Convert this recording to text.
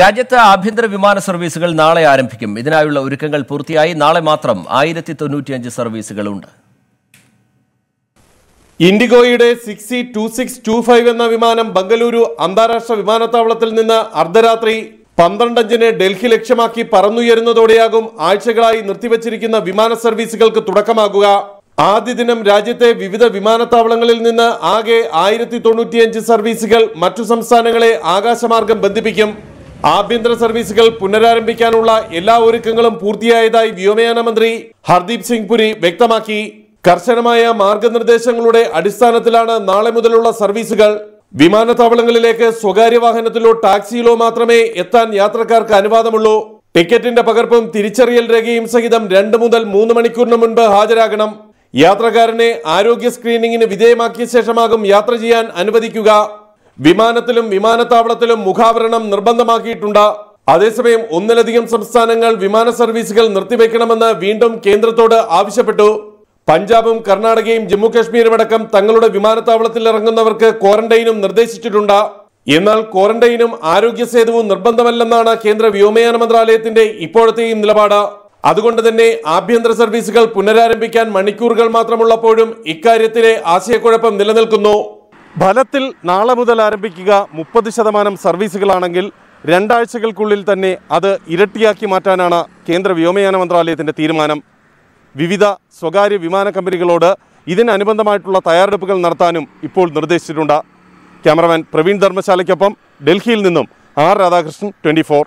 രാജ്യത്ത് ആഭ്യന്തര വിമാന സർവീസുകൾ നാളെ ആരംഭിക്കും ഇതിനായുള്ള ഒരുക്കങ്ങൾ പൂർത്തിയായി നാളെ മാത്രം ആയിരത്തി തൊണ്ണൂറ്റിയഞ്ച് സർവീസുകളുണ്ട് ഇൻഡിഗോയുടെ six two six two five എന്ന വിമാനം ബംഗളൂരു അന്താരാഷ്ട്ര വിമാനത്താവളത്തിൽ നിന്ന് അർദ്ധരാത്രി പന്ത്രണ്ടഞ്ചിന് ഡൽഹി ലക്ഷ്യമാക്കി പറന്നുയരുന്നതോടെയാകും ആഴ്ചകളായി നിർത്തിവച്ചിരിക്കുന്ന വിമാന സർവീസുകൾക്ക് തുടക്കമാകുക ആദ്യ ദിനം രാജ്യത്തെ വിവിധ വിമാനത്താവളങ്ങളിൽ നിന്ന് ആകെ ആയിരത്തി സർവീസുകൾ മറ്റു സംസ്ഥാനങ്ങളെ ആകാശമാർഗം ബന്ധിപ്പിക്കും ആഭ്യന്തര സർവീസുകൾ പുനരാരംഭിക്കാനുള്ള എല്ലാ ഒരുക്കങ്ങളും പൂർത്തിയായതായി വ്യോമയാന മന്ത്രി ഹർദീപ് സിംഗ് പുരി വ്യക്തമാക്കി കർശനമായ മാർഗനിർദ്ദേശങ്ങളുടെ അടിസ്ഥാനത്തിലാണ് നാളെ മുതലുള്ള സർവീസുകൾ വിമാനത്താവളങ്ങളിലേക്ക് സ്വകാര്യ വാഹനത്തിലോ ടാക്സിയിലോ മാത്രമേ എത്താൻ യാത്രക്കാർക്ക് അനുവാദമുള്ളൂ ടിക്കറ്റിന്റെ പകർപ്പും തിരിച്ചറിയൽ രേഖയും സഹിതം രണ്ട് മുതൽ മൂന്ന് മണിക്കൂറിന് മുൻപ് ഹാജരാകണം യാത്രക്കാരനെ ആരോഗ്യ സ്ക്രീനിങ്ങിന് വിധേയമാക്കിയ ശേഷമാകും യാത്ര ചെയ്യാൻ അനുവദിക്കുക വിമാനത്തിലും വിമാനത്താവളത്തിലും മുഖാവരണം നിർബന്ധമാക്കിയിട്ടുണ്ട് അതേസമയം ഒന്നിലധികം സംസ്ഥാനങ്ങൾ വിമാന സർവീസുകൾ നിർത്തിവെക്കണമെന്ന് വീണ്ടും കേന്ദ്രത്തോട് ആവശ്യപ്പെട്ടു പഞ്ചാബും കർണാടകയും ജമ്മു കാശ്മീരും അടക്കം തങ്ങളുടെ വിമാനത്താവളത്തിൽ ഇറങ്ങുന്നവർക്ക് ക്വാറന്റൈനും നിർദ്ദേശിച്ചിട്ടുണ്ട് എന്നാൽ ക്വാറന്റൈനും ആരോഗ്യ സേതുവും നിർബന്ധമല്ലെന്നാണ് കേന്ദ്ര വ്യോമയാന മന്ത്രാലയത്തിന്റെ ഇപ്പോഴത്തെയും നിലപാട് അതുകൊണ്ട് തന്നെ ആഭ്യന്തര സർവീസുകൾ പുനരാരംഭിക്കാൻ മണിക്കൂറുകൾ മാത്രമുള്ളപ്പോഴും ഇക്കാര്യത്തിലെ ആശയക്കുഴപ്പം നിലനിൽക്കുന്നു ഫലത്തിൽ നാളെ മുതൽ ആരംഭിക്കുക മുപ്പത് ശതമാനം സർവീസുകളാണെങ്കിൽ രണ്ടാഴ്ചകൾക്കുള്ളിൽ തന്നെ അത് ഇരട്ടിയാക്കി മാറ്റാനാണ് കേന്ദ്ര വ്യോമയാന മന്ത്രാലയത്തിൻ്റെ തീരുമാനം വിവിധ സ്വകാര്യ വിമാന കമ്പനികളോട് ഇതിനനുബന്ധമായിട്ടുള്ള തയ്യാറെടുപ്പുകൾ നടത്താനും ഇപ്പോൾ നിർദ്ദേശിച്ചിട്ടുണ്ട് ക്യാമറമാൻ പ്രവീൺ ധർമ്മശാലയ്ക്കൊപ്പം ഡൽഹിയിൽ നിന്നും ആർ രാധാകൃഷ്ണൻ ട്വൻറ്റി